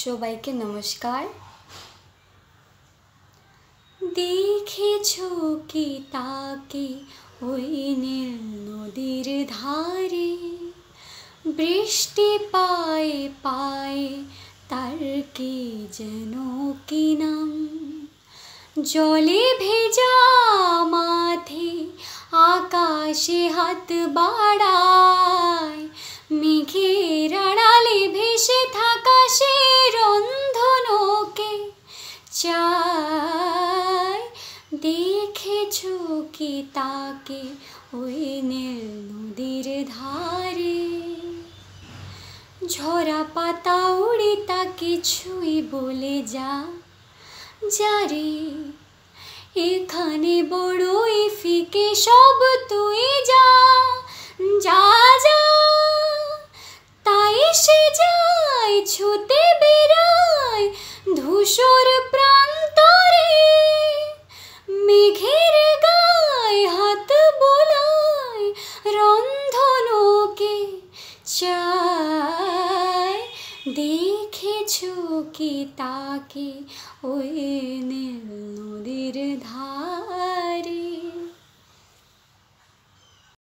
সবাইকে নমস্কার দেখেছ কি তাকে ওই নীল নদীর ধারে বৃষ্টি পায়ে পায়ে তার কি যেন কি নাম জলে ভেজা মাথে আকাশে হাত বাড়া ভাই দেখেছ কি তাকে ওই নীল নদীর ধারে ঝরা পাতা উড়ে তা কিছুই বলে যা যারে এখানে বড়ই ফিকে সব তুই যা যা যা তাই সে যায় ছুতে বেড়ায় ধূসর প্রা চায় দেখেছ কি তাকে ওই নীল